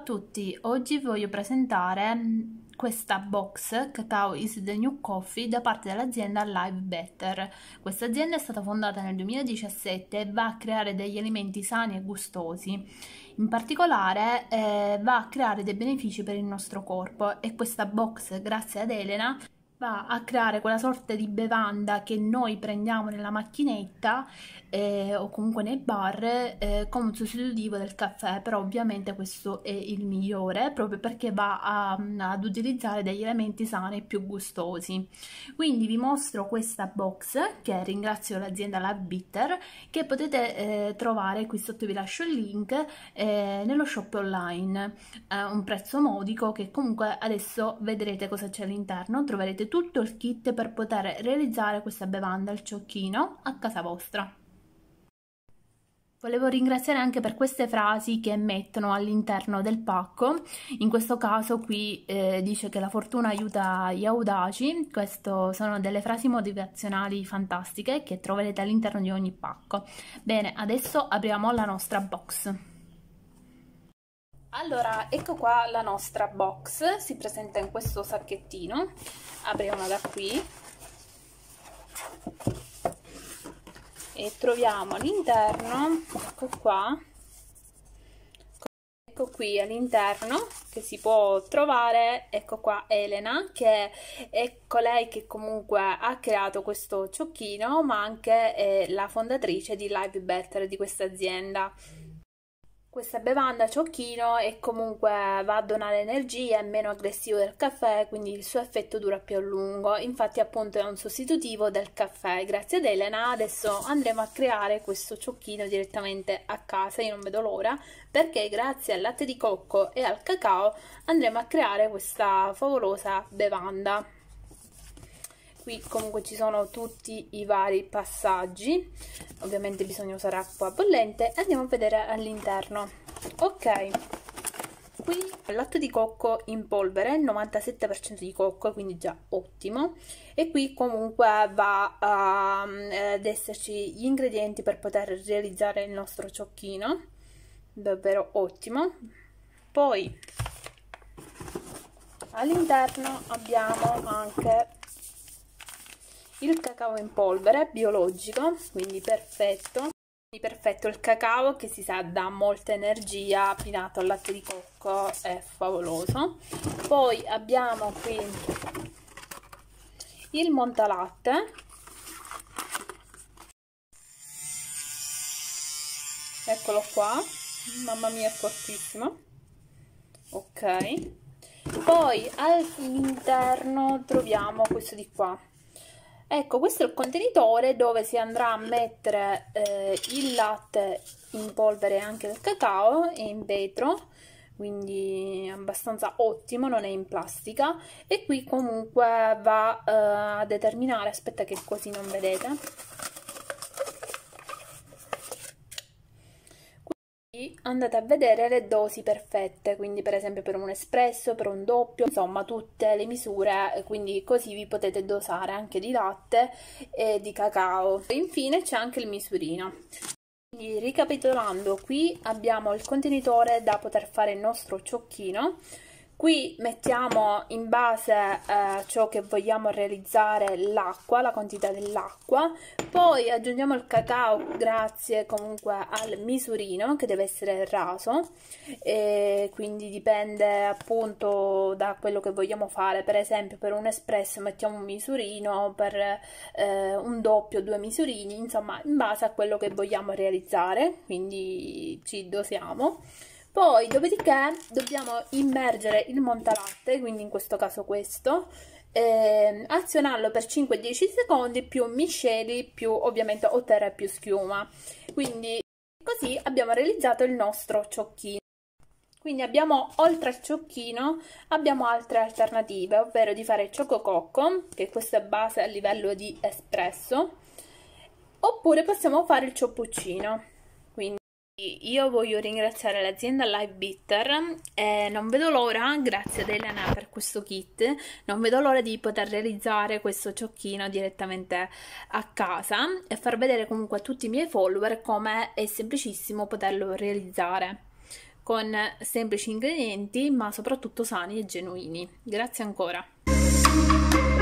a tutti, oggi voglio presentare mm, questa box Cacao is the new coffee da parte dell'azienda Live Better. Questa azienda è stata fondata nel 2017 e va a creare degli alimenti sani e gustosi. In particolare eh, va a creare dei benefici per il nostro corpo e questa box, grazie ad Elena, va a creare quella sorta di bevanda che noi prendiamo nella macchinetta eh, o comunque nei bar eh, come un sostitutivo del caffè, però ovviamente questo è il migliore proprio perché va a, ad utilizzare degli elementi sani più gustosi. Quindi vi mostro questa box che ringrazio l'azienda La Bitter che potete eh, trovare qui sotto vi lascio il link eh, nello shop online, eh, un prezzo modico che comunque adesso vedrete cosa c'è all'interno, troverete tutto il kit per poter realizzare questa bevanda al ciocchino a casa vostra. Volevo ringraziare anche per queste frasi che mettono all'interno del pacco, in questo caso qui eh, dice che la fortuna aiuta gli audaci, queste sono delle frasi motivazionali fantastiche che troverete all'interno di ogni pacco. Bene, adesso apriamo la nostra box. Allora, ecco qua la nostra box, si presenta in questo sacchettino, apriamo da qui e troviamo all'interno, ecco qua, ecco qui all'interno che si può trovare, ecco qua Elena che è colei ecco che comunque ha creato questo ciocchino ma anche la fondatrice di Live Better di questa azienda. Questa bevanda ciocchino e comunque va a donare energia, è meno aggressivo del caffè, quindi il suo effetto dura più a lungo. Infatti appunto è un sostitutivo del caffè. Grazie ad Elena adesso andremo a creare questo ciocchino direttamente a casa, io non vedo l'ora, perché grazie al latte di cocco e al cacao andremo a creare questa favolosa bevanda qui comunque ci sono tutti i vari passaggi ovviamente bisogna usare acqua bollente andiamo a vedere all'interno ok qui latte di cocco in polvere 97% di cocco quindi già ottimo e qui comunque va uh, ad esserci gli ingredienti per poter realizzare il nostro ciocchino davvero ottimo poi all'interno abbiamo anche il cacao in polvere biologico quindi perfetto quindi perfetto il cacao che si sa dà molta energia abbinato al latte di cocco è favoloso poi abbiamo qui il montalatte eccolo qua mamma mia è fortissimo ok poi all'interno troviamo questo di qua ecco questo è il contenitore dove si andrà a mettere eh, il latte in polvere e anche il cacao è in vetro quindi è abbastanza ottimo, non è in plastica e qui comunque va eh, a determinare, aspetta che così non vedete Qui andate a vedere le dosi perfette, quindi per esempio per un espresso, per un doppio, insomma tutte le misure, quindi così vi potete dosare anche di latte e di cacao. E infine c'è anche il misurino. Quindi ricapitolando, qui abbiamo il contenitore da poter fare il nostro ciocchino, Qui mettiamo in base eh, ciò che vogliamo realizzare l'acqua, la quantità dell'acqua, poi aggiungiamo il cacao grazie comunque al misurino che deve essere raso e quindi dipende appunto da quello che vogliamo fare, per esempio per un espresso mettiamo un misurino, per eh, un doppio due misurini, insomma in base a quello che vogliamo realizzare, quindi ci dosiamo poi dopodiché dobbiamo immergere il montalatte quindi in questo caso questo eh, azionarlo per 5-10 secondi più misceli più ovviamente otterrà più schiuma quindi così abbiamo realizzato il nostro ciocchino quindi abbiamo oltre al ciocchino abbiamo altre alternative ovvero di fare il cioco cocco che questa è base a livello di espresso oppure possiamo fare il cioppuccino io voglio ringraziare l'azienda Live Bitter e eh, non vedo l'ora, grazie ad Elena per questo kit, non vedo l'ora di poter realizzare questo ciocchino direttamente a casa e far vedere comunque a tutti i miei follower come è semplicissimo poterlo realizzare con semplici ingredienti ma soprattutto sani e genuini. Grazie ancora.